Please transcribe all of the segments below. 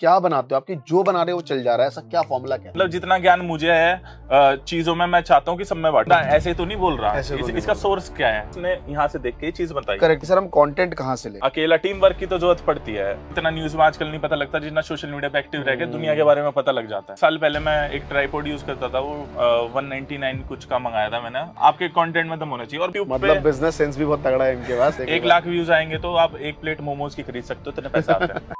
क्या बनाते हो आपकी जो बना रहे हो चल जा रहा है ऐसा क्या फॉर्मूला क्या मतलब जितना ज्ञान मुझे है चीजों में मैं चाहता हूँ कि सब में बांटा ऐसे तो नहीं बोल रहा ऐसे इस, इसका सोर्स क्या है इसने यहाँ से देख के चीज बताई करेक्ट सर हम कंटेंट कहाँ से ले अकेला टीम वर्क की तो जरूरत पड़ती है इतना न्यूज में आजकल नहीं पता लगता जितना सोशल मीडिया पे एक्टिव रह गए दुनिया के बारे में पता लग जाता है साल पहले मैं एक ट्राईपोर्ड यूज करता था वो वन कुछ का मंगाया था मैंने आपके कॉन्टेंट में दम होना चाहिए और मतलब बिजनेस सेंस भी बहुत तगड़ा है इनके पास एक लाख व्यूज आएंगे तो आप एक प्लेट मोमोज की खरीद सकते हो इतने पैसा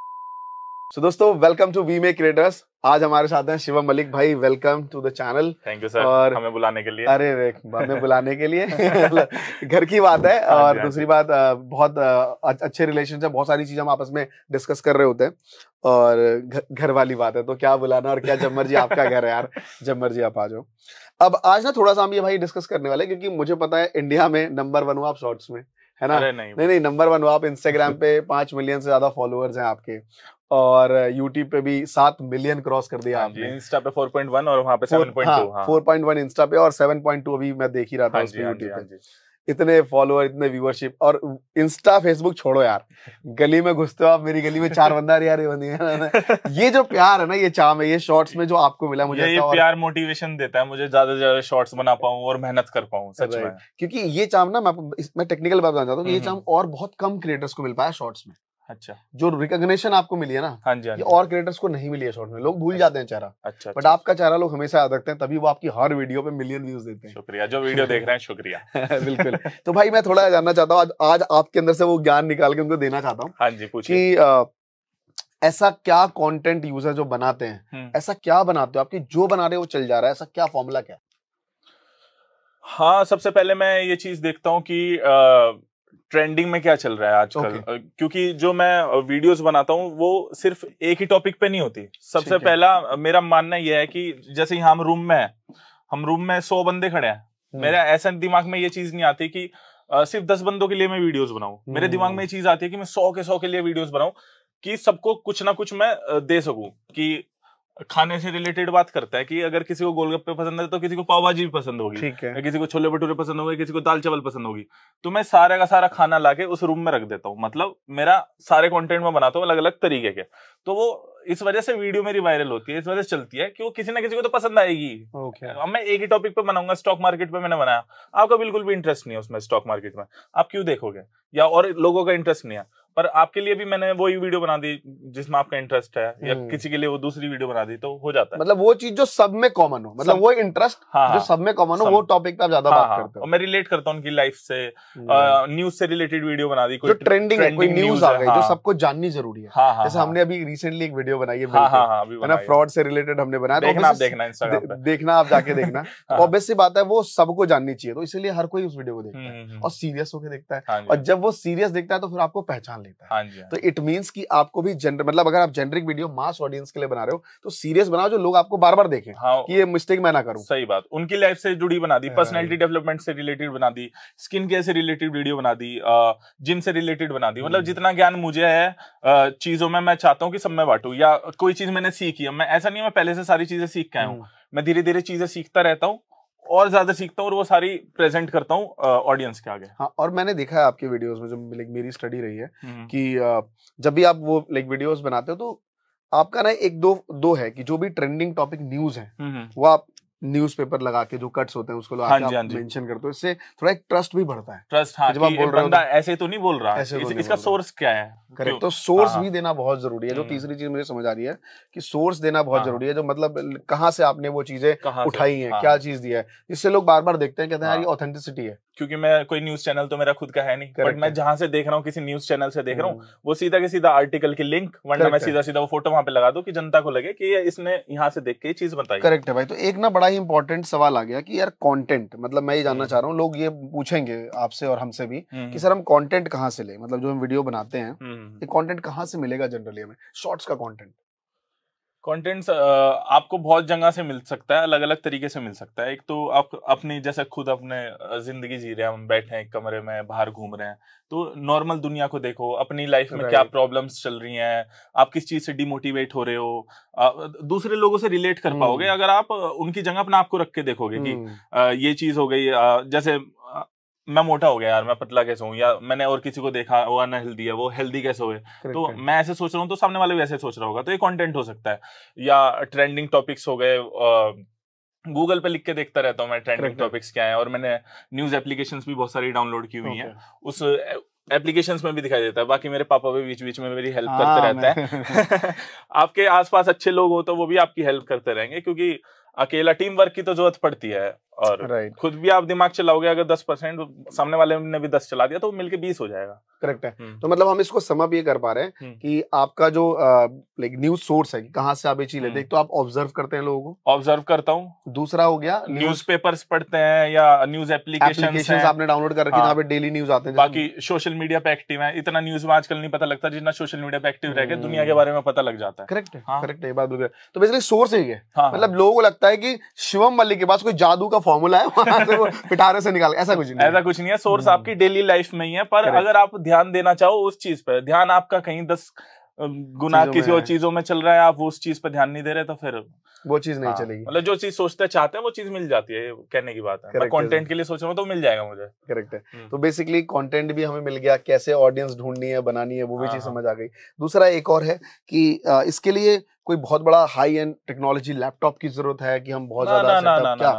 सो दोस्तों welcome to we may creators आज हमारे साथ हैं शिवम मलिक भाई welcome to the channel thank you sir और हमें बुलाने के लिए अरे रे हमें बुलाने के लिए घर की बात है हाँ और हाँ दूसरी बात बहुत अच्छे रिलेशनशिप बहुत सारी चीजें हम आपस में डिस्कस कर रहे होते हैं और घर वाली बात है तो क्या बुलाना और क्या जब जी आपका घर है यार जब जी आप आ जाओ अब आज ना थोड़ा सा हम ये भाई डिस्कस करने वाले क्योंकि मुझे पता है इंडिया में नंबर वन हो आप शॉर्ट्स में है ना नहीं नहीं, नहीं नंबर वन आप इंस्टाग्राम पे पांच मिलियन से ज्यादा फॉलोअर्स हैं आपके और यूट्यूब पे भी सात मिलियन क्रॉस कर दिया हाँ आपने इंस्टा पे वन और वहाँ पे फोर पॉइंट वन इंस्टा पे और टू अभी मैं देख ही रहा था यूट्यूब हाँ पे हाँ इतने फॉलोअर इतने व्यूअरशिप और इंस्टा फेसबुक छोड़ो यार गली में घुसते हो आप मेरी गली में चार बंदा यार ये बंदी है ये जो प्यार है ना ये चाम है ये शॉर्ट्स में जो आपको मिला मुझे ये, ये प्यार मोटिवेशन देता है मुझे ज्यादा से ज्यादा शॉर्ट्स बना पाऊँ और मेहनत कर पाऊँ सच में क्योंकि ये चाम ना मैं टेक्निकल बात बताना चाहता हूँ ये चाम हम्म, हम्म। और बहुत कम क्रिएटर्स को मिल पाया शॉर्ट्स में अच्छा जो रिकॉग्निशन आपको मिली है ना हाँ जी, हाँ जी। और क्रिएटर्स को नहीं मिली है शॉर्ट में लोग भूल अच्छा। जाते हैं चेहरा अच्छा बट अच्छा। आपका चेहरा लोग हमेशा याद रखते हैं तभी वो आपकी हर वीडियो पे मिलियन व्यूज देते हैं शुक्रिया जो वीडियो देख रहे हैं शुक्रिया बिल्कुल तो भाई मैं थोड़ा जानना चाहता हूँ आज, आज आपके अंदर से वो ज्ञान निकाल के उनको देना चाहता हूँ हाँ जी पूछिए ऐसा क्या कंटेंट यूजर जो बनाते हैं हम्म। ऐसा क्या बनाते हो आपकी जो बना रहे हो चल जा रहा है ऐसा क्या फॉर्मूला क्या हाँ सबसे पहले मैं ये चीज देखता हूँ कि आ, ट्रेंडिंग में क्या चल रहा है आजकल okay. क्योंकि जो मैं वीडियोस बनाता हूँ वो सिर्फ एक ही टॉपिक पे नहीं होती सबसे पहला मेरा मानना यह है कि जैसे यहाँ हम रूम में है हम रूम में सौ बंदे खड़े हैं हम्म। मेरा ऐसा दिमाग में ये चीज नहीं आती कि सिर्फ दस बंदों के लिए मैं वीडियोस बनाऊं मेरे हम्म। दिमाग में ये चीज आती है कि मैं सौ के सौ के लिए वीडियोस बनाऊं कि सबको कुछ ना कुछ मैं दे सकूं कि खाने से रिलेटेड बात करता है कि अगर किसी को गोलगप्पे पसंद है तो किसी को पाव भाजी भी पसंद होगी ठीक है किसी को छोले भटूरे पसंद होगी किसी को दाल चावल पसंद होगी तो मैं सारे का सारा खाना लाके उस रूम में रख देता हूँ मतलब मेरा सारे कंटेंट में बनाता हूँ अलग अलग तरीके के तो वो इस वजह से वीडियो मेरी वायरल होती है इस वजह से चलती है कि वो किसी ना किसी को तो पसंद आएगी okay. अब मैं एक ही टॉपिक पे बनाऊंगा स्टॉक मार्केट पे मैंने बनाया आपका बिल्कुल भी इंटरेस्ट नहीं है उसमें स्टॉक मार्केट में आप क्यों देखोगे या और लोगों का इंटरेस्ट नहीं है पर आपके लिए भी मैंने वो ही वीडियो बना दी जिसमें आपका इंटरेस्ट है या हम्म। किसी के लिए वो दूसरी वीडियो बना दी तो हो जाता है मतलब वो चीज जो सब में कॉमन हो मतलब वो इंटरेस्ट हाँ, जो हाँ। सब में कॉमन हो वो टॉपिक पे आप ज्यादा हाँ, बात हाँ। करते हो मैं रिलेट करता हूँ उनकी लाइफ से न्यूज हम्म। से रिलेटेड वीडियो बना दी कोई ट्रेंडिंग है कोई न्यूज आ गई जो हाँ। सबको जाननी जरूरी है जैसे हमने अभी रिसेंटली एक वीडियो बनाई है फ्रॉड से रिलेटेड हमने बनाया तो देखना देखना आप जाके देखना ऑब्वियस सी तो बात है वो सबको जाननी चाहिए तो इसलिए हर कोई उस वीडियो को देखता है हम्म, और सीरियस होकर देखता है और जब वो सीरियस देखता है तो फिर आपको पहचान पहचान लेता है हाँ जी, हाँ तो इट मीन्स कि आपको भी जेंडर मतलब अगर आप जेनरिक वीडियो मास ऑडियंस के लिए बना रहे हो तो सीरियस बनाओ जो लोग आपको बार बार देखें हाँ, कि ये मिस्टेक मैं ना करूं सही बात उनकी लाइफ से जुड़ी बना दी पर्सनैलिटी डेवलपमेंट से रिलेटेड बना दी स्किन केयर से रिलेटेड वीडियो बना दी जिम से रिलेटेड बना दी मतलब हम्म। जितना ज्ञान मुझे है चीजों में मैं चाहता हूँ कि सब मैं बांटू या कोई चीज मैंने सीखी है मैं ऐसा नहीं मैं पहले से सारी चीजें सीख के आया हूँ हम्म। मैं धीरे धीरे चीजें सीखता रहता हूँ और ज्यादा सीखता हूँ और वो सारी प्रेजेंट करता हूँ ऑडियंस के आगे हाँ और मैंने देखा है आपके वीडियोस में जो लाइक मेरी स्टडी रही है हम्म। कि जब भी आप वो लाइक वीडियोस बनाते हो तो आपका ना एक दो दो है कि जो भी ट्रेंडिंग टॉपिक न्यूज है वो आप न्यूज़पेपर लगा के जो कट्स होते हैं उसको लगा हाँ आप मेंशन हाँ करते हो इससे थोड़ा एक ट्रस्ट भी बढ़ता है ट्रस्ट हाँ, जब आप बोल रहे हो तो ऐसे तो नहीं बोल रहा ऐसे तो इस, इसका सोर्स क्या है करेक्ट तो सोर्स हाँ। भी देना बहुत जरूरी है जो हम्म। तीसरी चीज मुझे समझ आ रही है कि सोर्स देना बहुत हाँ। जरूरी है जो मतलब कहाँ से आपने वो चीजें उठाई है क्या चीज दी है जिससे लोग बार बार देखते हैं कहते हैं यार ऑथेंटिसिटी है क्योंकि मैं कोई न्यूज चैनल तो मेरा खुद का है नहीं बट मैं जहां से देख रहा हूँ किसी न्यूज चैनल से देख रहा हूँ हम्म। वो सीधा के सीधा आर्टिकल की लिंक वरना मैं सीधा सीधा वो फोटो वहां पे लगा दू कि जनता को लगे कि इसने यहाँ से देख के चीज बताई करेक्ट है भाई तो एक ना बड़ा ही इंपॉर्टेंट सवाल आ गया कि यार कॉन्टेंट मतलब मैं ये जानना हम्म। चाह रहा हूँ लोग ये पूछेंगे आपसे और हमसे भी हम्म। कि सर हम कॉन्टेंट कहाँ से ले मतलब जो हम वीडियो बनाते हैं ये कॉन्टेंट कहाँ से मिलेगा जनरली हमें शॉर्ट्स का कॉन्टेंट कंटेंट्स आपको बहुत जगह से मिल सकता है अलग अलग तरीके से मिल सकता है एक तो आप अपनी जैसे खुद अपने जिंदगी जी रहे हैं हम बैठे हैं कमरे में बाहर घूम रहे हैं तो नॉर्मल दुनिया को देखो अपनी लाइफ में क्या प्रॉब्लम्स चल रही हैं आप किस चीज से डिमोटिवेट हो रहे हो दूसरे लोगों से रिलेट कर पाओगे हम्म। अगर आप उनकी जगह अपना आपको रख के देखोगे कि हम्म। ये चीज हो गई जैसे मैं मोटा हो गया यार मैं पतला कैसे हूँ या मैंने और किसी को देखा वो अनहेल्दी है वो हेल्दी कैसे हुए तो मैं ऐसे सोच रहा हूँ तो सामने वाले भी ऐसे सोच रहा होगा तो ये कॉन्टेंट हो सकता है या ट्रेंडिंग टॉपिक्स हो गए गूगल पे लिख के देखता रहता हूँ मैं ट्रेंडिंग टॉपिक्स क्या है और मैंने न्यूज एप्लीकेशन भी बहुत सारी डाउनलोड की हुई है उस एप्लीकेशन में भी दिखाई देता है बाकी मेरे पापा भी बीच बीच में मेरी हेल्प हाँ, करते रहते हैं आपके आसपास अच्छे लोग हो तो वो भी आपकी हेल्प करते रहेंगे क्योंकि अकेला टीम वर्क की तो जरूरत पड़ती है और right. खुद भी आप दिमाग चलाओगे अगर दस परसेंट सामने वाले ने भी दस चला दिया तो मिलके बीस हो जाएगा करेक्ट है हम्म। तो मतलब हम इसको समा भी कर पा रहे हैं हम्म। कि आपका जो लाइक न्यूज सोर्स है कहाँ से आप ये चीज लेते हम्म। हैं तो आप ऑब्जर्व करते हैं लोगों को ऑब्जर्व करता हूँ दूसरा हो गया न्यूज पेपर्स पढ़ते हैं या न्यूज एप्लीकेशन आपने डाउनलोड कर रखी हाँ। पे डेली न्यूज आते हैं बाकी सोशल मीडिया पे एक्टिव है इतना न्यूज में आजकल नहीं पता लगता जितना सोशल मीडिया पे एक्टिव रह दुनिया के hmm। बारे में पता लग जाता है करेक्ट है करेक्ट हाँ। है बात तो बेसिकली सोर्स ही है हाँ। मतलब लोगों को लगता है है कि शिवम मल्लिक के पास कोई जादू का फॉर्मूला है वहां से वो पिटारे से निकाल ऐसा कुछ नहीं ऐसा कुछ नहीं है सोर्स हम्म। आपकी डेली लाइफ में ही है पर अगर आप ध्यान देना चाहो उस चीज पर ध्यान आपका कहीं दस गुना किसी और चीजों में चल रहा है आप उस चीज पर ध्यान नहीं दे रहे तो फिर वो चीज नहीं हाँ, चलेगी मतलब जो चीज सोचते चाहते हैं वो चीज मिल जाती है कहने की बात है कंटेंट के लिए सोच रहा हूँ तो मिल जाएगा मुझे करेक्ट है हम्म। तो बेसिकली कंटेंट भी हमें मिल गया कैसे ऑडियंस ढूंढनी है बनानी है वो भी हाँ, चीज हाँ। समझ आ गई दूसरा एक और है कि इसके लिए कोई बहुत बड़ा हाई एंड टेक्नोलॉजी लैपटॉप की जरूरत है कि हम बहुत ज्यादा क्या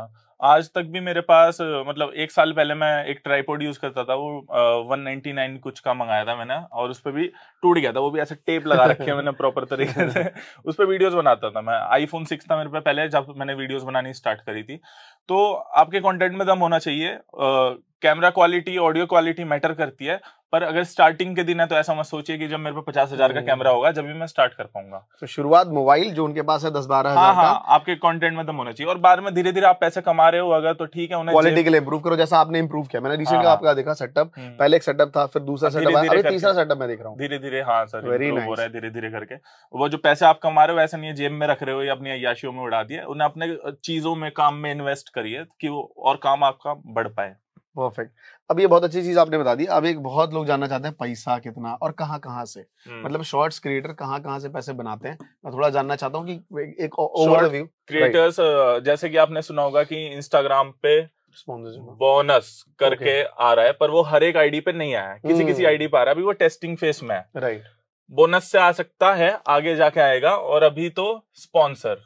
आज तक भी मेरे पास मतलब एक साल पहले मैं एक ट्राईपोड यूज करता था वो वन नाइनटी नाइन कुछ का मंगाया था मैंने और उस पर भी टूट गया था वो भी ऐसे टेप लगा रखे हैं मैंने प्रॉपर तरीके से उस पर वीडियोज बनाता था मैं आईफोन सिक्स था मेरे पे पहले जब मैंने वीडियोज बनानी स्टार्ट करी थी तो आपके कॉन्टेंट में दम होना चाहिए camera quality audio quality matter करती है पर अगर स्टार्टिंग के दिन है तो ऐसा मत सोचिए कि जब मेरे पे पचास हजार का कैमरा हम्म। होगा जब भी मैं स्टार्ट कर पाऊंगा तो शुरुआत मोबाइल जो उनके पास है दस बारह हाँ, हाँ, आपके कंटेंट में दम तो होना चाहिए और बाद में धीरे धीरे आप पैसे कमा रहे हो अगर तो ठीक है उन्हें क्वालिटी के लिए करो जैसा आपने किया मैंने रिसेंट हाँ, हाँ, आपका देखा सेटअप हम्म। पहले एक सेटअप था फिर दूसरा सेटअप हाँ, अभी तीसरा सेटअप मैं देख रहा हूँ धीरे धीरे हाँ सर वेरी हो रहा है धीरे धीरे करके वो जो पैसे आप कमा रहे हो ऐसा नहीं है जेब में रख रहे हो या अपनी अयाशियों में उड़ा दिए उन्हें अपने चीजों में काम में इन्वेस्ट करिए कि वो और काम आपका बढ़ पाए परफेक्ट अब ये बहुत अच्छी चीज आपने बता दी अब एक बहुत लोग जानना चाहते हैं पैसा कितना और कहाँ कहाँ से हम्म। मतलब शॉर्ट्स क्रिएटर कहाँ कहाँ से पैसे बनाते हैं मैं थोड़ा जानना चाहता हूँ कि एक ओवरव्यू क्रिएटर्स जैसे कि आपने सुना होगा कि इंस्टाग्राम पे बोनस करके okay. आ रहा है पर वो हर एक आईडी पे नहीं आया किसी किसी आईडी हम्म। पे आ रहा है अभी वो टेस्टिंग फेस में है राइट बोनस से आ सकता है आगे जाके आएगा और अभी तो स्पॉन्सर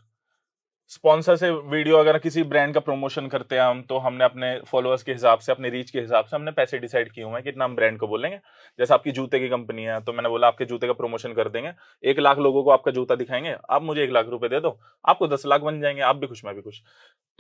स्पॉन्सर से वीडियो अगर किसी ब्रांड का प्रमोशन करते हैं हम तो हमने अपने फॉलोअर्स के हिसाब से अपने रीच के हिसाब से हमने पैसे डिसाइड किए हुए हैं कितना हम ब्रांड को बोलेंगे जैसे आपकी जूते की कंपनी है तो मैंने बोला आपके जूते का प्रमोशन कर देंगे एक लाख लोगों को आपका जूता दिखाएंगे आप मुझे एक लाख रुपए दे दो आपको दस लाख बन जाएंगे आप भी खुश मैं भी खुश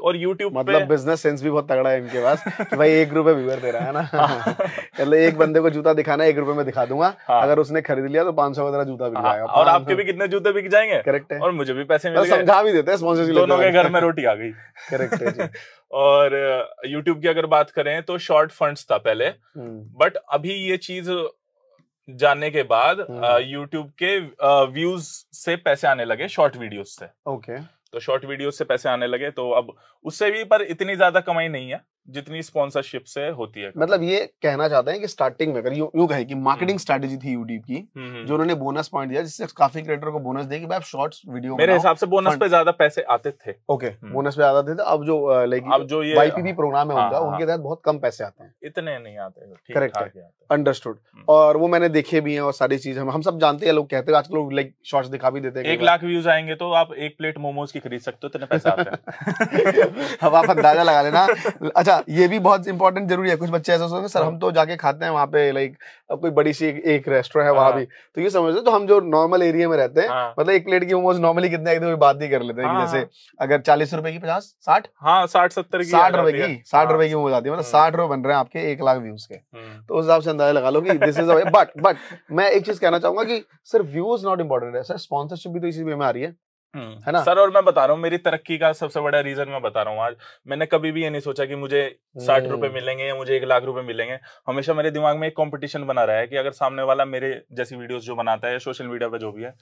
और यूट्यूब मतलब बिजनेस सेंस भी बहुत तगड़ा है इनके पास भाई एक रुपए व्यूअर दे रहा है ना हाँ। मतलब एक बंदे को जूता दिखाना एक रुपए में दिखा दूंगा हाँ। अगर उसने खरीद लिया तो पाँच सौ जूता भी हाँ, और आपके भी कितने जूते बिक जाएंगे करेक्ट है और मुझे भी पैसे मतलब समझा भी देते हैं दोनों के घर में रोटी आ गई करेक्ट है और यूट्यूब की अगर बात करें तो शॉर्ट फंड्स था पहले बट हम्म। अभी ये चीज जानने के बाद यूट्यूब हम्म। के व्यूज से पैसे आने लगे शॉर्ट वीडियोस से ओके तो शॉर्ट वीडियोस से पैसे आने लगे तो अब उससे भी पर इतनी ज्यादा कमाई नहीं है जितनी स्पॉन्सरशिप से होती है मतलब ये कहना चाहते हैं कि स्टार्टिंग में अगर यू यू कहे हम्म। की मार्केटिंग स्ट्रेटेजी थी यूट्यूब की जो उन्होंने बोनस पॉइंट दिया जिससे काफी क्रिएटर को बोनस दे कि भाई शॉर्ट्स वीडियो मेरे हिसाब से बोनस पे ज्यादा पैसे आते थे ओके बोनस हम्म। पे आते थे तो अब जो लाइक अब जो ये वाईपीपी प्रोग्राम है हाँ, उनका हाँ, उनके हाँ। तहत बहुत कम पैसे आते हैं इतने नहीं आते तो करेक्ट हम्म। अंडरस्टूड और वो मैंने देखे भी हैं और सारी चीज हम सब जानते हैं लोग कहते हैं आजकल लाइक शॉर्ट्स दिखा भी देते हैं एक लाख व्यूज आएंगे तो आप एक प्लेट मोमोज की खरीद सकते हो इतने पैसा आते हैं अब आप अंदाजा लगा लेना अच्छा ये भी बहुत इंपॉर्टेंट जरूरी है कुछ बच्चे ऐसे सोचते सर हम तो जाके खाते हैं वहाँ पे लाइक कोई बड़ी सी एक रेस्टोरेंट है वहाँ हाँ। भी तो ये समझते तो हम जो नॉर्मल एरिया में रहते हैं हाँ। मतलब एक प्लेट की मोमोज नॉर्मली कितने एक तो कोई बात नहीं कर लेते हैं जैसे हाँ। अगर चालीस रुपए की पचास साठ हाँ साठ सत्तर की साठ रुपए की साठ रुपए की मोमोज आती है मतलब हम्म। साठ रुपए बन रहे हैं आपके के एक लाख व्यूज के हम्म। तो उस हिसाब से अंदाजा लगा लो कि दिस इज बट बट मैं एक चीज कहना चाहूंगा कि सिर्फ व्यूज नॉट इम्पोर्टेंट है सर स्पॉन्सरशिप भी तो इसी वे में आ रही है हाँ। है ना सर और मैं बता रहा हूँ मेरी तरक्की का सबसे बड़ा रीजन मैं बता रहा हूँ आज मैंने कभी भी ये नहीं सोचा कि मुझे साठ हम्म। रुपए मिलेंगे या मुझे एक लाख रुपए मिलेंगे हमेशा मेरे दिमाग में एक कंपटीशन बना रहा है कि अगर सामने वाला मेरे जैसी वीडियोस जो बनाता है सोशल मीडिया पर जो भी है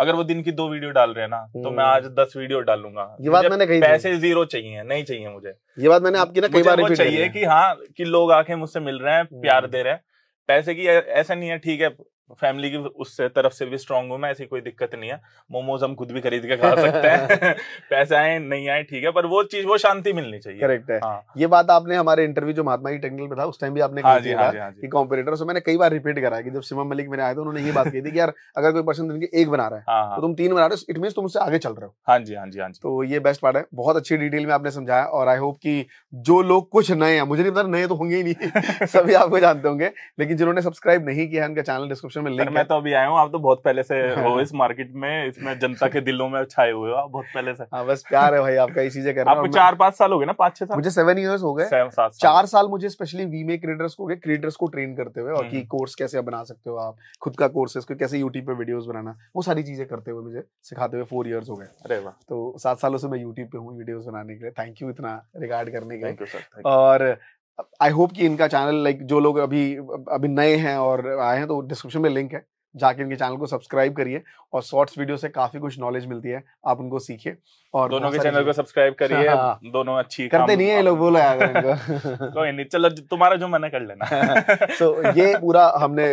अगर वो दिन की दो वीडियो डाल रहे हैं ना तो मैं आज हम्म। दस वीडियो डालूंगा ये बात मैंने कही पैसे जीरो चाहिए नहीं चाहिए मुझे ये बात मैंने आपकी ना कई बार चाहिए कि हाँ कि लोग आके मुझसे मिल रहे हैं प्यार हम्म। दे रहे हैं पैसे की ऐसा नहीं है ठीक है फैमिली की उस तरफ से भी स्ट्रांग हूँ मैं ऐसी कोई दिक्कत नहीं है मोमोज हम खुद भी खरीद के खा सकते हैं पैसे आए नहीं आए ठीक है पर वो चीज वो शांति मिलनी चाहिए करेक्ट है हाँ। ये बात आपने हमारे इंटरव्यू जो महात्मा की टेक्निकल में था उस टाइम भी आपने हाँ जी, हाँ जी, हाँ जी। कि कॉम्पिटेटर मैंने कई बार रिपीट करा कि जब सिमम मलिक मेरे आए थे उन्होंने ये बात कही थी कि यार अगर कोई पर्सन दिन के एक बना रहा है हाँ, हाँ। तो तुम तीन बना रहे हो इट मीन तुम उससे आगे चल रहे हो हाँ जी हाँ जी हाँ जी तो ये बेस्ट पार्ट है बहुत अच्छी डिटेल में आपने समझाया और आई होप की जो लोग कुछ नए हैं मुझे नहीं पता नए तो होंगे ही नहीं सभी आपको जानते होंगे लेकिन जिन्होंने सब्सक्राइब नहीं किया उनका चैनल डिस्क्रिप्शन डिस्क्रिप्शन में लिंक मैं तो अभी आया हूँ आप तो बहुत पहले से हो इस मार्केट में इसमें जनता के दिलों में छाए हुए हो आप बहुत पहले से हाँ बस प्यार है भाई आपका इसी चीजें आपको चार पांच साल हो गए ना पांच छह साल मुझे सेवन ईयर्स हो गए चार साल मुझे स्पेशली वीमे क्रिएटर्स को क्रिएटर्स को ट्रेन करते हुए और की कोर्स कैसे बना सकते हो आप खुद का कोर्स है कैसे यूट्यूब पे वीडियो बनाना वो सारी चीजें करते हुए मुझे सिखाते हुए फोर ईयर्स हो गए अरे वाह तो सात सालों से मैं यूट्यूब पे हूँ वीडियो बनाने के लिए थैंक यू इतना रिगार्ड करने के लिए और आई होप कि इनका चैनल लाइक जो लोग अभी अभी नए हैं और आए हैं तो डिस्क्रिप्शन में लिंक है जाके इनके चैनल को सब्सक्राइब करिए और शॉर्ट्स वीडियो से काफी कुछ नॉलेज मिलती है आप उनको सीखिए और दोनों के चैनल को सब्सक्राइब करिए हाँ, हाँ। दोनों अच्छी करते नहीं है लोग बोला कोई नहीं चलो तुम्हारा जो मन कर लेना सो ये पूरा हमने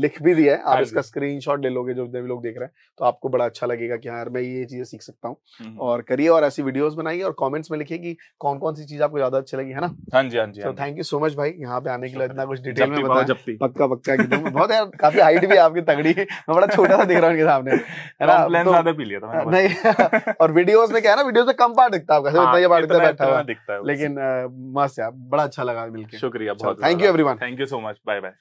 लिख भी दिया है आप हाँ इसका स्क्रीनशॉट ले लोगे जो भी लोग देख रहे हैं तो आपको बड़ा अच्छा लगेगा कि यार मैं ये चीजें सीख सकता हूँ हम्म, हम्म। और करिए और ऐसी वीडियोस बनाइए और कमेंट्स में लिखिए कि कौन कौन सी चीज आपको ज्यादा अच्छी लगी है ना हाँ जी हाँ जी तो थैंक यू सो मच भाई यहाँ पे आने के लिए इतना कुछ डिटेल में बताया पक्का पक्का बहुत यार काफी हाइट भी आपकी तगड़ी मैं बड़ा छोटा सा दिख रहा हूँ उनके सामने तो- ज्यादा पी लिया था हाँ, नहीं और वीडियोस में क्या है ना वीडियोस में कम पार्ट दिखता है आपका हाँ, इतना दिखता लेकिन मस्त यार बड़ा अच्छा लगा मिलकर शुक्रिया बहुत thank you everyone thank you so much bye bye